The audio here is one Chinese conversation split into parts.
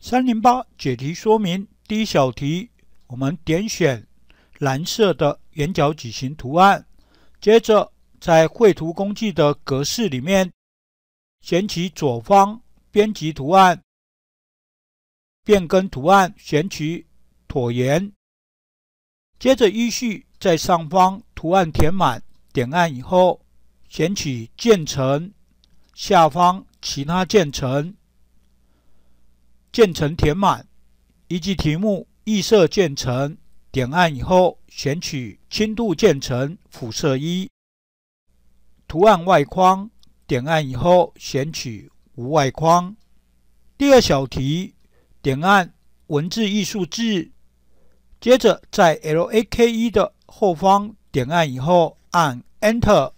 三零八解题说明：第一小题，我们点选蓝色的圆角矩形图案，接着在绘图工具的格式里面，选取左方编辑图案，变更图案，选取椭圆。接着依序在上方图案填满，点按以后，选取渐层，下方其他渐层。渐层填满，以及题目预设渐层，点按以后选取轻度渐层，辐色一，图案外框，点按以后选取无外框。第二小题，点按文字艺术字，接着在 L A K E 的后方点按以后按 Enter，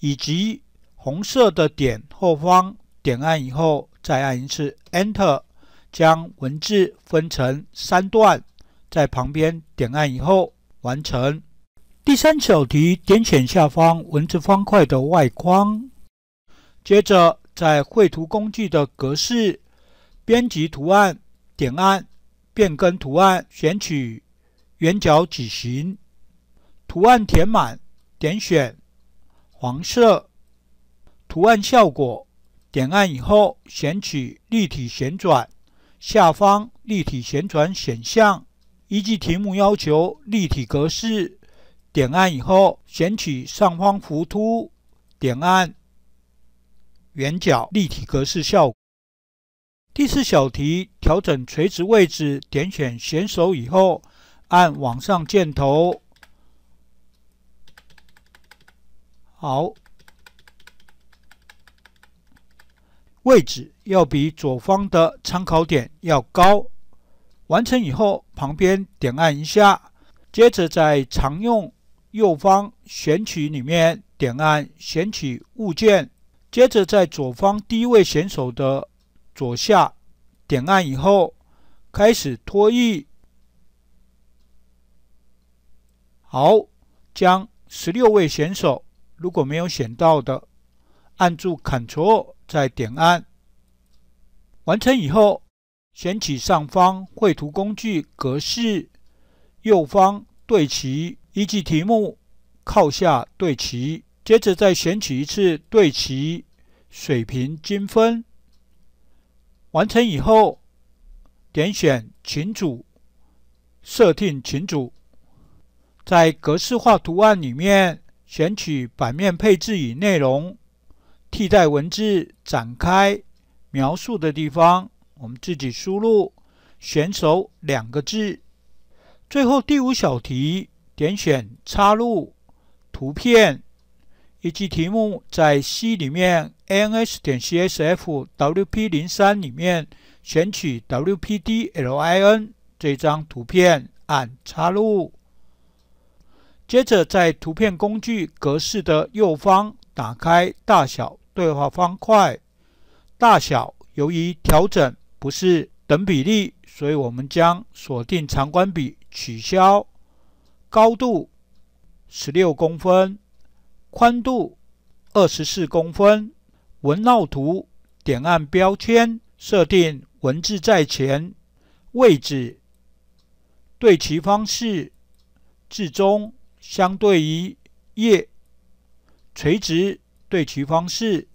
以及红色的点后方点按以后再按一次 Enter。将文字分成三段，在旁边点按以后完成。第三小题，点选下方文字方块的外框，接着在绘图工具的格式编辑图案点按，变更图案，选取圆角矩形，图案填满，点选黄色，图案效果点按以后，选取立体旋转。下方立体旋转选项，依据题目要求立体格式，点按以后选取上方浮凸，点按圆角立体格式效果。第四小题调整垂直位置，点选选手以后，按往上箭头，好。位置要比左方的参考点要高。完成以后，旁边点按一下，接着在常用右方选取里面点按选取物件，接着在左方第一位选手的左下点按以后，开始脱曳。好，将十六位选手如果没有选到的。按住 Ctrl 再点按，完成以后，选取上方绘图工具格式右方对齐，依据题目靠下对齐。接着再选取一次对齐水平均分。完成以后，点选群组设定群组，在格式化图案里面选取版面配置与内容。替代文字展开描述的地方，我们自己输入“选手”两个字。最后第五小题，点选插入图片，以及题目在 C 里面 a NS 点 CSFWP 零三里面选取 WPDLIN 这张图片，按插入。接着在图片工具格式的右方打开大小。对话方块大小由于调整不是等比例，所以我们将锁定长宽比取消。高度十六公分，宽度二十四公分。文绕图点按标签，设定文字在前，位置对齐方式至中，相对于页垂直。对齐方式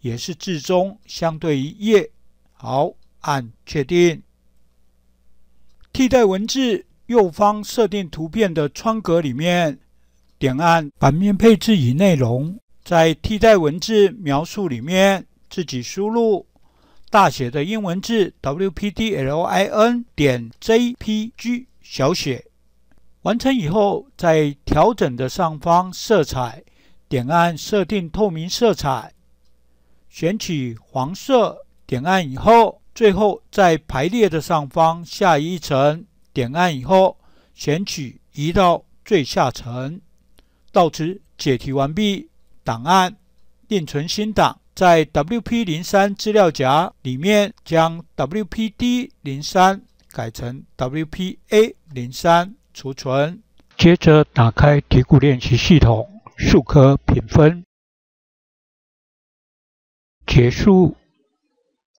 也是字中相对于页。好，按确定。替代文字右方设定图片的窗格里面，点按版面配置与内容，在替代文字描述里面自己输入大写的英文字 WPDLIN 点 JPG 小写。完成以后，在调整的上方色彩。点按设定透明色彩，选取黄色，点按以后，最后在排列的上方下一层点按以后，选取移到最下层。到此解题完毕，档案另存新档，在 WP 零三资料夹里面将 WPD 零三改成 WPA 零三，储存。接着打开题库练习系统。数科评分结束。